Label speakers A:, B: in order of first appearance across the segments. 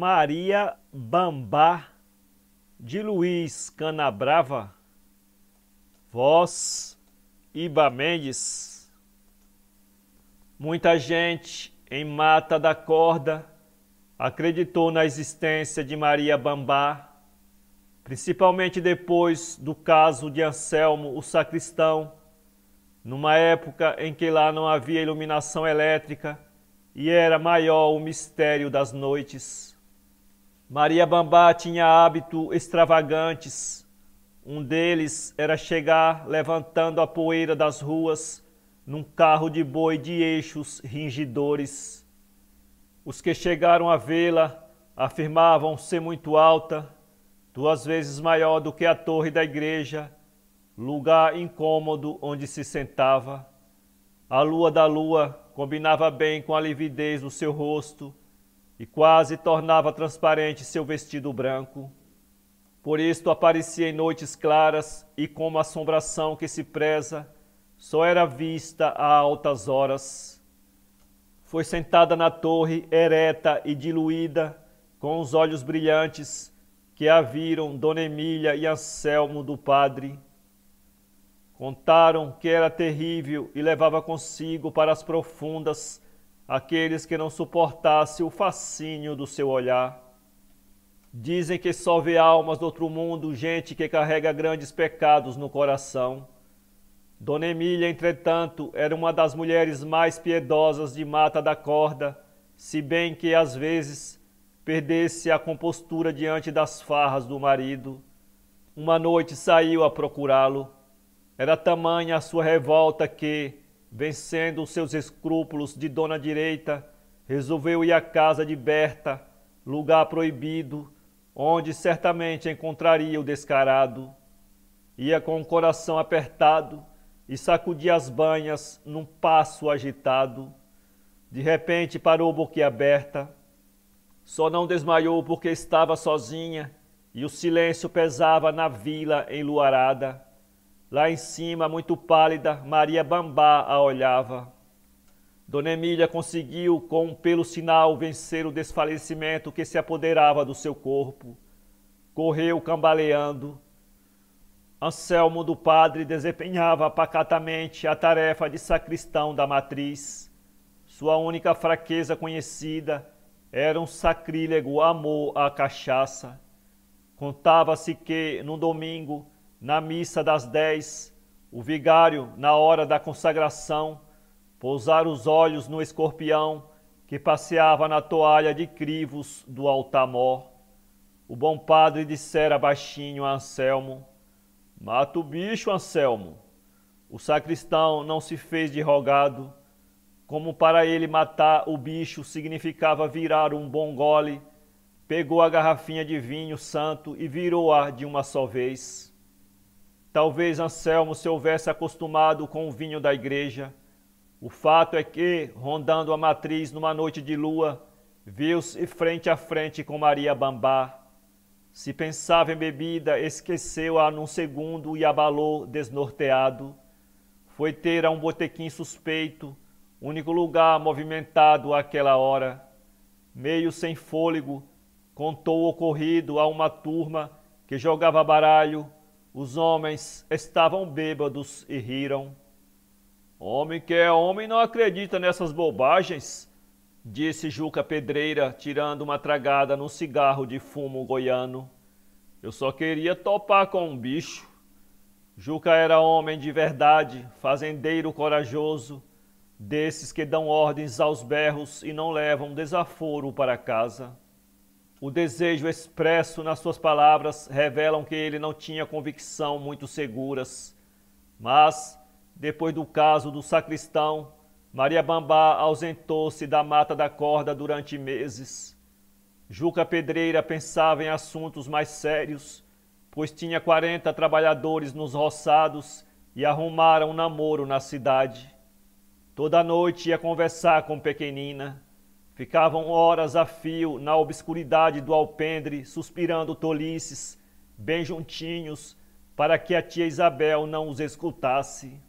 A: Maria Bambá de Luiz Canabrava, voz Iba Mendes. Muita gente em Mata da Corda acreditou na existência de Maria Bambá, principalmente depois do caso de Anselmo, o sacristão, numa época em que lá não havia iluminação elétrica e era maior o mistério das noites. Maria Bambá tinha hábitos extravagantes. Um deles era chegar levantando a poeira das ruas num carro de boi de eixos ringidores. Os que chegaram a vê-la afirmavam ser muito alta, duas vezes maior do que a torre da igreja, lugar incômodo onde se sentava. A lua da lua combinava bem com a lividez do seu rosto e quase tornava transparente seu vestido branco. Por isto aparecia em noites claras e como a assombração que se preza, só era vista a altas horas. Foi sentada na torre, ereta e diluída, com os olhos brilhantes, que a viram Dona Emília e Anselmo do Padre. Contaram que era terrível e levava consigo para as profundas aqueles que não suportasse o fascínio do seu olhar. Dizem que só vê almas do outro mundo, gente que carrega grandes pecados no coração. Dona Emília, entretanto, era uma das mulheres mais piedosas de Mata da Corda, se bem que às vezes perdesse a compostura diante das farras do marido. Uma noite saiu a procurá-lo. Era tamanha a sua revolta que, Vencendo seus escrúpulos de dona direita, resolveu ir à casa de Berta, lugar proibido, onde certamente encontraria o descarado. Ia com o coração apertado e sacudia as banhas num passo agitado. De repente parou boquiaberta. Só não desmaiou porque estava sozinha e o silêncio pesava na vila enluarada. Lá em cima, muito pálida, Maria Bambá a olhava. Dona Emília conseguiu, com um pelo sinal, vencer o desfalecimento que se apoderava do seu corpo. Correu cambaleando. Anselmo do Padre desempenhava pacatamente a tarefa de sacristão da matriz. Sua única fraqueza conhecida era um sacrílego amor à cachaça. Contava-se que, num domingo, na missa das dez, o vigário, na hora da consagração, pousar os olhos no escorpião que passeava na toalha de crivos do altamor. O bom padre dissera baixinho a Anselmo: Mata o bicho, Anselmo. O sacristão não se fez de rogado. Como para ele matar o bicho significava virar um bom gole, pegou a garrafinha de vinho santo e virou-a de uma só vez. Talvez Anselmo se houvesse acostumado com o vinho da igreja. O fato é que, rondando a matriz numa noite de lua, viu-se frente a frente com Maria Bambá. Se pensava em bebida, esqueceu-a num segundo e abalou desnorteado. Foi ter a um botequim suspeito, único lugar movimentado àquela hora. Meio sem fôlego, contou o ocorrido a uma turma que jogava baralho os homens estavam bêbados e riram. Homem que é homem não acredita nessas bobagens, disse Juca Pedreira, tirando uma tragada num cigarro de fumo goiano. Eu só queria topar com um bicho. Juca era homem de verdade, fazendeiro corajoso, desses que dão ordens aos berros e não levam desaforo para casa. O desejo expresso nas suas palavras revelam que ele não tinha convicção muito seguras. Mas, depois do caso do sacristão, Maria Bambá ausentou-se da mata da corda durante meses. Juca Pedreira pensava em assuntos mais sérios, pois tinha 40 trabalhadores nos roçados e arrumara um namoro na cidade. Toda noite ia conversar com Pequenina Ficavam horas a fio na obscuridade do alpendre, suspirando tolices, bem juntinhos, para que a tia Isabel não os escutasse.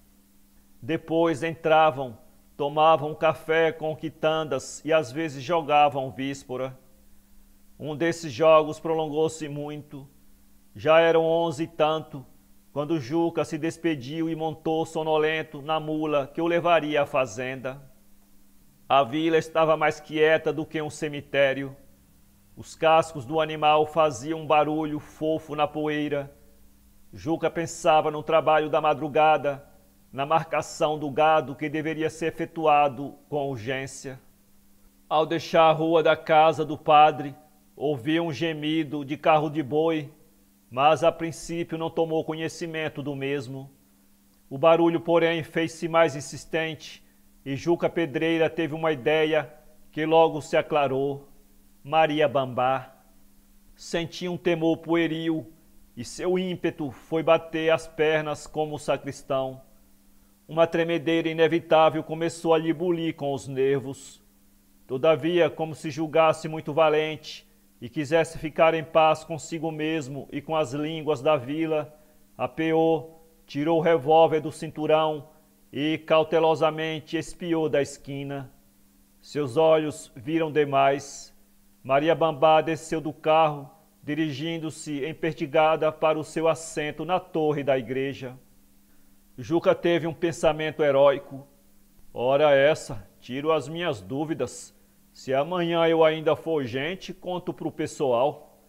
A: Depois entravam, tomavam café com quitandas e às vezes jogavam víspora. Um desses jogos prolongou-se muito. Já eram onze e tanto, quando Juca se despediu e montou sonolento na mula que o levaria à fazenda. A vila estava mais quieta do que um cemitério. Os cascos do animal faziam um barulho fofo na poeira. Juca pensava no trabalho da madrugada, na marcação do gado que deveria ser efetuado com urgência. Ao deixar a rua da casa do padre, ouviu um gemido de carro de boi, mas a princípio não tomou conhecimento do mesmo. O barulho, porém, fez-se mais insistente e Juca Pedreira teve uma ideia que logo se aclarou. Maria Bambá sentiu um temor pueril e seu ímpeto foi bater as pernas como o sacristão. Uma tremedeira inevitável começou a lhe bulir com os nervos. Todavia, como se julgasse muito valente e quisesse ficar em paz consigo mesmo e com as línguas da vila, apeou, tirou o revólver do cinturão e cautelosamente espiou da esquina. Seus olhos viram demais. Maria Bambá desceu do carro, dirigindo-se empertigada para o seu assento na torre da igreja. Juca teve um pensamento heróico. Ora essa, tiro as minhas dúvidas. Se amanhã eu ainda for gente, conto para o pessoal.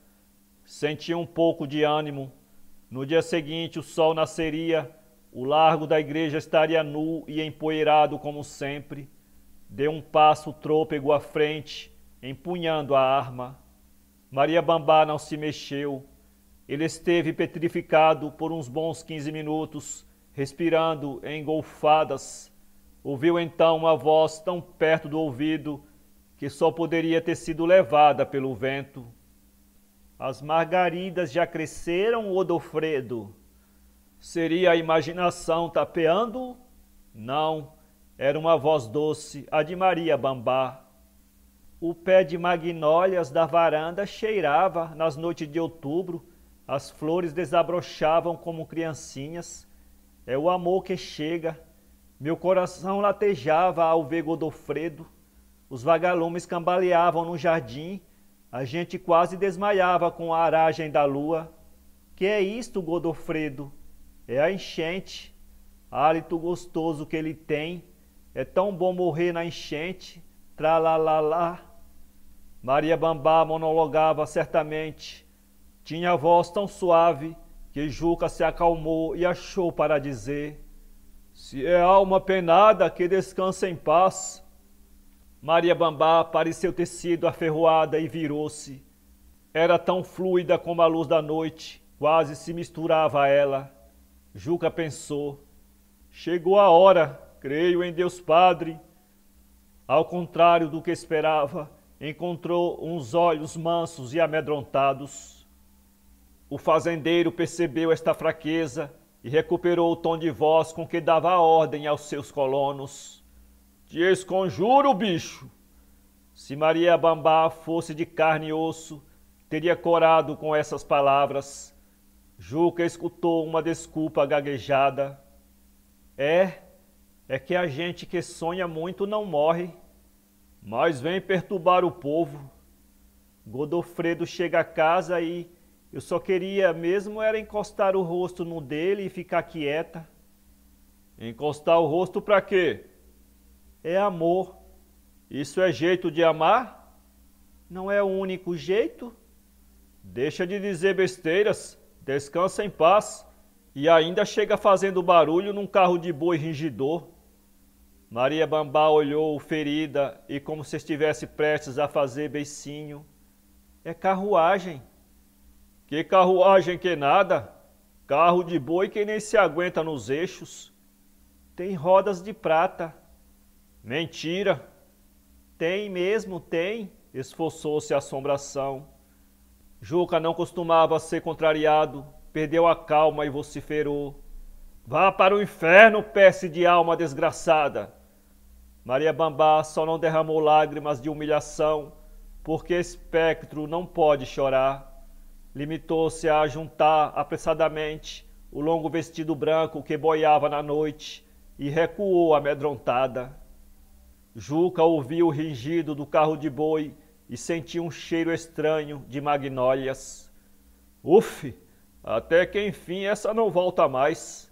A: Senti um pouco de ânimo. No dia seguinte o sol nasceria o largo da igreja estaria nu e empoeirado como sempre. Deu um passo trôpego à frente, empunhando a arma. Maria Bambá não se mexeu. Ele esteve petrificado por uns bons quinze minutos, respirando engolfadas. Ouviu então uma voz tão perto do ouvido que só poderia ter sido levada pelo vento. As margaridas já cresceram, Odofredo. Seria a imaginação tapeando? Não, era uma voz doce, a de Maria Bambá. O pé de magnólias da varanda cheirava nas noites de outubro, as flores desabrochavam como criancinhas. É o amor que chega. Meu coração latejava ao ver Godofredo. Os vagalumes cambaleavam no jardim. A gente quase desmaiava com a aragem da lua. Que é isto, Godofredo? é a enchente, hálito gostoso que ele tem. É tão bom morrer na enchente, tralalala. Maria Bambá monologava certamente. Tinha a voz tão suave que Juca se acalmou e achou para dizer: Se é alma penada, que descansa em paz. Maria Bambá pareceu ter sido aferroada e virou-se. Era tão fluida como a luz da noite, quase se misturava a ela. Juca pensou: chegou a hora, creio em Deus Padre. Ao contrário do que esperava, encontrou uns olhos mansos e amedrontados. O fazendeiro percebeu esta fraqueza e recuperou o tom de voz com que dava a ordem aos seus colonos. Te esconjuro, bicho! Se Maria Bambá fosse de carne e osso, teria corado com essas palavras, Juca escutou uma desculpa gaguejada. É, é que a gente que sonha muito não morre, mas vem perturbar o povo. Godofredo chega a casa e eu só queria mesmo era encostar o rosto no dele e ficar quieta. Encostar o rosto para quê? É amor. Isso é jeito de amar? Não é o único jeito? Deixa de dizer besteiras descansa em paz e ainda chega fazendo barulho num carro de boi ringidor. Maria Bambá olhou ferida e como se estivesse prestes a fazer beicinho. É carruagem. Que carruagem que nada? Carro de boi que nem se aguenta nos eixos. Tem rodas de prata. Mentira. Tem mesmo, tem, esforçou-se a assombração. Juca não costumava ser contrariado, perdeu a calma e vociferou: Vá para o inferno, peste de alma desgraçada! Maria Bambá só não derramou lágrimas de humilhação, porque espectro não pode chorar. Limitou-se a juntar apressadamente o longo vestido branco que boiava na noite e recuou amedrontada. Juca ouviu o ringido do carro de boi e senti um cheiro estranho de magnólias. Uf, até que enfim essa não volta mais.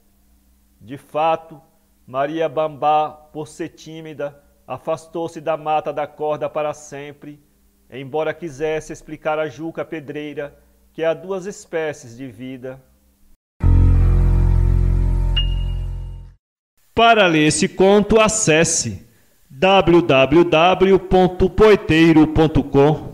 A: De fato, Maria Bambá, por ser tímida, afastou-se da mata da corda para sempre, embora quisesse explicar a Juca Pedreira que há duas espécies de vida. Para ler esse conto, acesse www.poiteiro.com